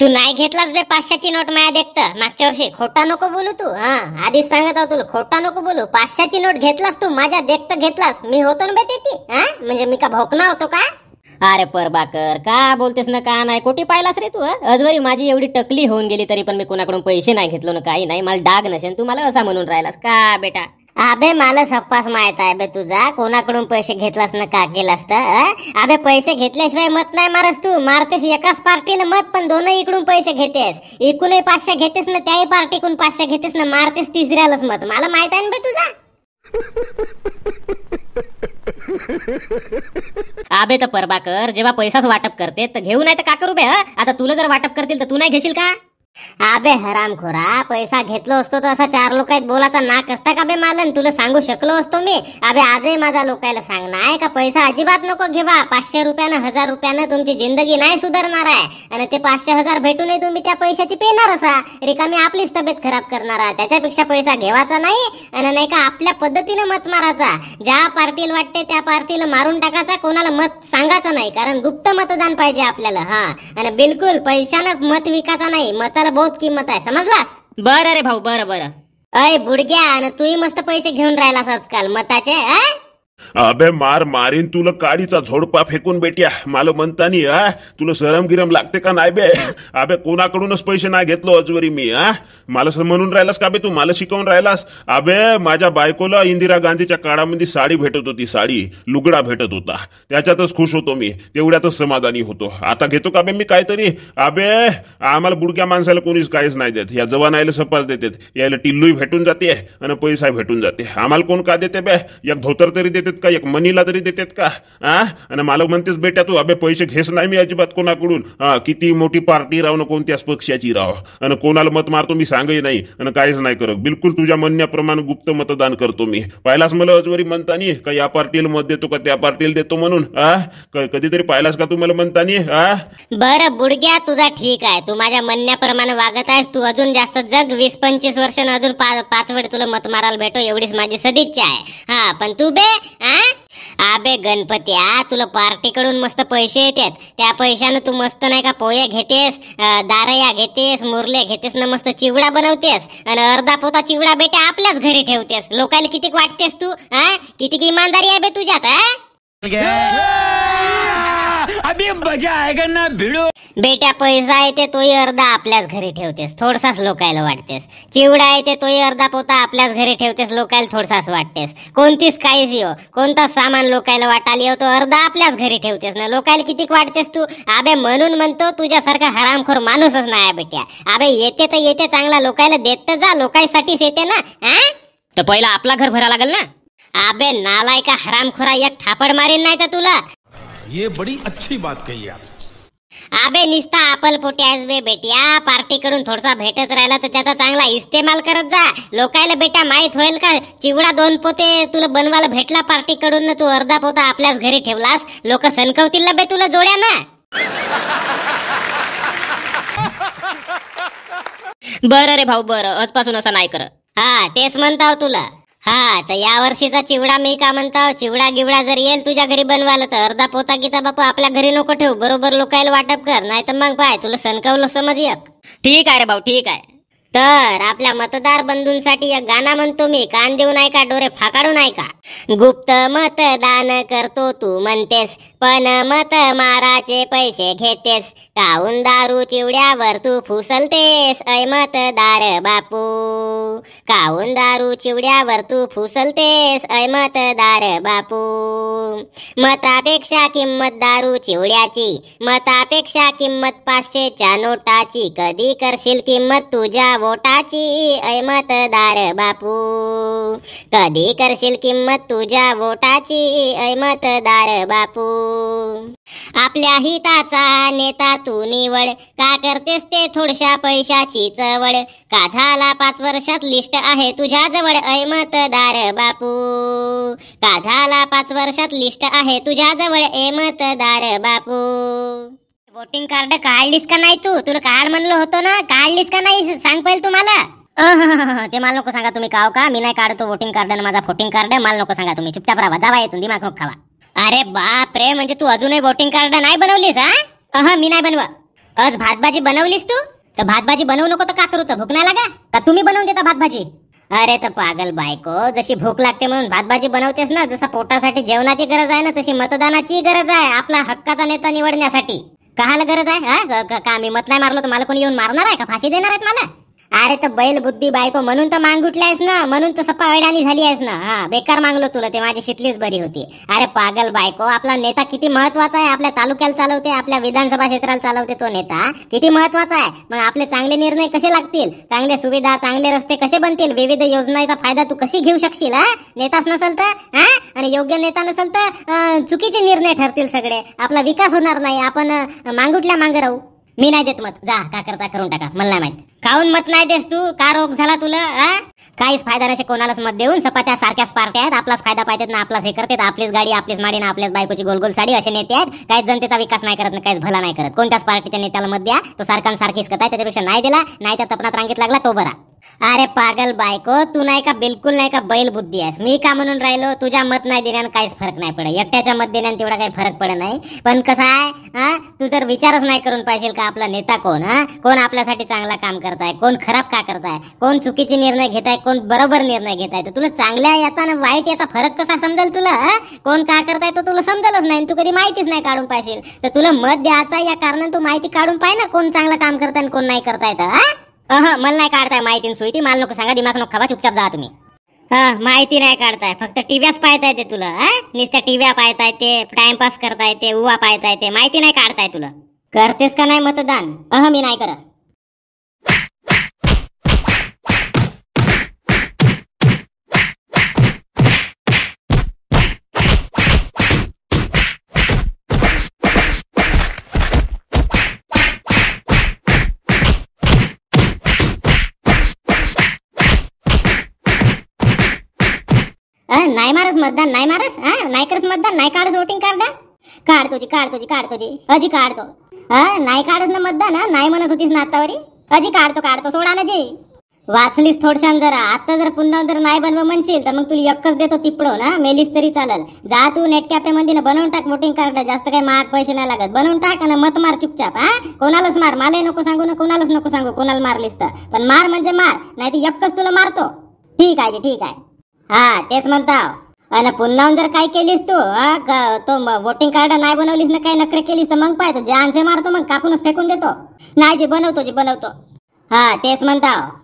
तू नाही घेतलास बे पाचशेची नोट माया देखत मागच्या वर्षी खोटा नको बोलू तू हा आधीच सांगत आहो तुला खोटा नको बोलू पाचशेची नोट घेतलास तू माझ्या देखत घेतलास मी होतो ना बे ती म्हणजे मी का भोकना होतो का अरे परबाकर का बोलतेस ना का नाही कोटी पाहिलास रे तू अजवरी माझी एवढी टकली होऊन गेली तरी पण मी कोणाकडून पैसे नाही घेतलो ना काही नाही मला डाग नसेल तू मला असा म्हणून राहिलास का बेटा अबे मला सप्पास माहित आहे बे तुझा कोणाकडून पैसे घेतलास ना का केलास तर अबे पैसे घेतल्याशिवाय मत नाही मारस तू मारतेस एकाच पार्टीला मत पण दोनही इकडून पैसे घेतेस एकूणही पाचशे घेतेस ना त्याही पार्टीकडून पाचशे घेतेस ना मारतेस तिसऱ्यालाच मत मला माहित आहे ना बे तुझा अबे तर परबाकर जेव्हा पैसाच वाटप करते तर घेऊ नाही तर का करू बे आता तुला जर वाटप करतील तर तू नाही घेशील का अबे खोरा पैसा घेतलो असतो तर असा चार लोक आहेत बोलाचा नाक असता का बे मालन तुला सांगू शकलो असतो मी अबे आजही माझा लोकायला सांगणार आहे का पैसा अजिबात नको घेवा पाचशे रुपयानं हजार रुपयानं तुमची जिंदगी नाही सुधारणार आहे आणि ते पाचशे हजार भेटूनही तुम्ही त्या पैशाची पेणार असा रिकामी आपलीच तब्येत खराब करणार आहे त्याच्यापेक्षा पैसा घेवाचा नाही आणि नाही का आपल्या पद्धतीनं मत मारायचा ज्या पार्टीला वाटते त्या पार्टीला मारून टाकायचा कोणाला मत सांगायचं नाही कारण गुप्त मतदान पाहिजे आपल्याला हा आणि बिलकुल पैशानं मत विकायचा नाही मताला बहुत किंमत आहे समजलास बरं रे भाऊ बरं बरं अय बुडग्या आणि तूही मस्त पैसे घेऊन राहिलास आजकाल मताचे अबे मार मारीन तुला काडीचा झोडपा फेकून बेटिया मला म्हणतानी आ तुला सरम गिरम लागते का नाही बे अबे कोणाकडूनच पैसे नाही घेतलो अजवरी मी आ मला म्हणून राहिलास का बे तू मला शिकवून राहिलास अबे माझ्या बायकोला इंदिरा गांधीच्या काळामध्ये साडी भेटत होती साडी लुगडा भेटत होता त्याच्यातच खुश होतो मी तेवढ्यातच समाधानी होतो आता घेतो का बे मी काहीतरी अबे आम्हाला बुडक्या माणसाला कोणीच काहीच नाही देत या जवान आयला सपास देतात यायला टिल्लूही भेटून जाते आणि पैसा भेटून जाते आम्हाला कोण का देते बे एक धोतर तरी देते देतात का एक मनीला तरी देतात का आ आणि मला म्हणतेस बेटा तू अबे पैसे घेस नाही मी अजिबात कोणाकडून किती मोठी पार्टी राहून ना कोणत्याच पक्षाची राह आणि कोणाला मत मारतो मी सांगही नाही आणि काहीच नाही करत बिलकुल तुझ्या म्हणण्याप्रमाणे गुप्त मतदान करतो मी पाहिलास मला अजवरी म्हणतानी का या पार्टीला मत देतो का त्या पार्टीला देतो म्हणून आ कधीतरी पाहिलास का तू मला म्हणतानी हा बर बुडग्या तुझा ठीक आहे तू माझ्या म्हणण्याप्रमाणे वागत आहेस तू अजून जास्त जग वीस पंचवीस वर्ष अजून पाच वेळ तुला मत मारायला भेटो एवढीच माझी सदिच्छा आहे हा पण तू बे अबे आ तुला पार्टीकडून मस्त पैसे येतात त्या पैशानं तू मस्त नाही का पोहे घेतेस दारया घेतेस मुरले घेतेस ना मस्त चिवडा बनवतेस आणि अर्धा पोता चिवडा बेटा आपल्याच घरी ठेवतेस लोकांना किती वाटतेस तू हा किती इमानदारी आहे बे तुझ्यात अभी मजा आएगा ना भिडो बेट्या पैसा आहे ते तोही अर्धा आपल्याच घरी ठेवतेस थोडसाच लोकायला वाटतेस चिवडा आहे ते तोही अर्धा पोता आपल्याच घरी ठेवतेस लोकायला थोडसाच वाटतेस कोणतीच काहीच हो. येऊ कोणताच सामान लोकायला वाटायला येऊ हो, तो अर्धा आपल्याच घरी ठेवतेस ना लोकायला कितीक वाटतेस तू अबे म्हणून म्हणतो तुझ्यासारखा हरामखोर माणूसच नाही बेट्या अबे येते तर येते चांगला लोकायला देत तर जा लोकायसाठीच येते ना तर पहिला आपला घर भरा लागेल ना आबे नालायका हरामखोरा एक थापड मारीन नाही तर तुला ये बड़ी अच्छी बात कही आप अबे निस्ता आपल पोट्यास बे बेटिया पार्टी कडून थोडसा भेटत राहिला तर त्याचा चांगला इस्तेमाल करत जा लोकायला बेटा माहित होईल का चिवडा दोन पोते तुला बनवायला भेटला पार्टी कडून ना तू अर्धा पोता आपल्याच घरी ठेवलास लोक सणकवतील ना बे तुला जोड्या ना बर रे भाऊ बर आजपासून असं नाही कर हा तेच म्हणता तुला हा तर या वर्षीचा चिवडा मी का म्हणतो चिवडा गिवडा जर येईल तुझ्या घरी बनवायला तर अर्धा पोता गीता बापू आपल्या घरी नको ठेवू बरोबर लोकायला वाटप कर नाही तर मग पाय तुला सणकवलं समज एक ठीक आहे रे भाऊ ठीक आहे तर आपल्या मतदार बंधूंसाठी एक गाणं म्हणतो मी कान देऊ नाही डोरे फाकाडू नाही का गुप्त मतदान करतो तू म्हणतेस पण मत माराचे पैसे घेतेस काऊन दारू चिवड्यावर तू फुसलतेस ऐ मतदार बापू काहून दारू चिवड्यावर तू फुसलतेस ऐमतदार बापू मतापेक्षा किंमत दारू चिवड्याची मतापेक्षा किंमत पाचशेच्या नोटाची कधी करशील किंमत तुझ्या वोटाची ऐमतदार बापू कधी करशील किंमत तुझ्या वोटाची ऐमतदार बापू आपल्या हिताचा नेता तू निवड का करतेस ते थोडशा पैशाची चवड काझाला पाच वर्षात लिस्ट आहे तुझ्या जवळ ऐ मतदार बापू काझाला पाच वर्षात लिस्ट आहे तुझ्या जवळ बापू वोटिंग कार्ड काढलीस का नाही तू तुला कार्ड म्हणलं होतो ना काढलीस का नाही सांग पाहिजे तुम्हाला ते मला नको सांगा तुम्ही काव का मी नाही काढतो वोटिंग कार्ड आणि माझा वोटिंग कार्ड मला नको सांगा तुम्ही चुपचाप राहा जावा येतून दिमाग रोख खावा अरे बाप रे म्हणजे तू अजूनही वोटिंग कार्ड नाही बनवलीस हा मी नाही बनवा आज भाजी बनवलीस तू तर भात भाजी बनवू नको तर का करू तर भूक नाही लागा तर तुम्ही बनवून देता भात भाजी अरे तर पागल बायको जशी भूक लागते म्हणून भात भाजी बनवतेस ना जसं पोटासाठी जेवणाची गरज आहे ना तशी मतदानाची गरज आहे आपला हक्काचा नेता निवडण्यासाठी कहाला गरज आहे का मी मत नाही मारलो तर मला कोणी येऊन मारणार आहे का फाशी देणार आहेत मला अरे तर बैल बुद्धी बायको म्हणून तर मांग ना म्हणून तर सपा वेडानी झाली आहेस ना हा बेकार मागलो तुला ते माझी शिटलीच बरी होती अरे पागल बायको आपला नेता किती महत्वाचा आहे आपल्या तालुक्याला चालवते आपल्या विधानसभा क्षेत्राला चालवते तो नेता किती महत्वाचा आहे मग आपले चांगले निर्णय कसे लागतील चांगले सुविधा चांगले रस्ते कसे बनतील विविध योजनांचा फायदा तू कशी घेऊ शकशील हा नेताच नसल तर हा आणि योग्य नेता नसल तर चुकीचे निर्णय ठरतील सगळे आपला विकास होणार नाही आपण मांगुटल्या मांग राहू मी नाही देत मत जा का करता करून टाका मला नाही माहित काहून मत नाही देस तू का रोग झाला तुला आ? काहीच फायदा नाही कोणालाच मत देऊन सपात्या सारख्याच पार्ट्या आहेत आपलाच फायदा पाहिजेत ना आपलाच हे करतात आपलीच गाडी आपलीच माडी ना आपल्याच बायकोची गोलगोल साडी असे नेते आहेत काहीच जनतेचा विकास नाही करत ना काहीच भला नाही करत कोणत्याच पार्टीच्या नेत्याला मत द्या तो सारखीच करताय त्याच्यापेक्षा नाही दिला नाही त्या तपनात रांगेत लागला तो बरा अरे पागल बायको तू नाही का बिलकुल नाही का बैल बुद्धी आहेस मी का म्हणून राहिलो तुझ्या मत नाही देण्यानं काहीच फरक नाही पडत एकट्याच्या मत देण्यानं तेवढा काही फरक पडत नाही पण कसं आहे हा तू जर विचारच नाही करून पाहिजे का आपला नेता कोण हा कोण आपल्यासाठी चांगला काम करताय कोण खराब का करताय कोण चुकीचे निर्णय घेत आहे कोण बरोबर निर्णय घेत आहे तर तुला चांगल्या याचा ना वाईट याचा फरक कसा समजेल तुला कोण का करताय तो तुला समजलच नाही तू कधी माहितीच नाही काढून पाहिजे तर तुला मत द्यायचा या कारणानं तू माहिती काढून पाहिजे ना कोण चांगलं काम करताय कोण नाही करताय तर अह मला नाही काढताय माहिती सुई ती मला नको सांगा दिमाग नको खावा चुपचाप जा तुम्ही हा माहिती नाही काढताय फक्त टीव्हीच पाहता येते तुला हा नुसत्या टीव्या पाहता येते टाइमपास करता येते उवा पाहता येते माहिती नाही काढताय तुला करतेस का नाही मतदान अह मी नाही करत नाही मारस मतदान नाही मारस हा नाही करस मतदान नाही काढस वोटिंग कार्ड काढ तुझी काढ तुझी काढ तुझी अजी काढतो हा नाही काढस ना मतदान नाही म्हणत होतीस ना आतावरी अजी काढतो काढतो सोडा ना जी वाचलीस थोडशान जरा आता जर पुन्हा जर नाही बनव म्हणशील तर मग तुला एकच देतो तिपडो ना मेलीस तरी चालेल जा तू नेट मध्ये ना बनवून टाक वोटिंग कार्ड जास्त काही महाग पैसे नाही लागत बनवून टाक आणि मत मार चुपचाप हा कोणालाच मार मलाही नको सांगू ना कोणालाच नको सांगू कोणाला मारलीस तर पण मार म्हणजे मार नाही तर तुला मारतो ठीक आहे जी ठीक आहे हा तेच म्हणताव आणि पुन्हा जर काय केलीस तू हा, तो वोटिंग कार्ड नाही बनवलीस ना काही नखरे केलीस तर मग पाहतो जे आणसे मारतो मग कापूनच फेकून देतो नाही जे बनवतो जी बनवतो हा तेच म्हणताव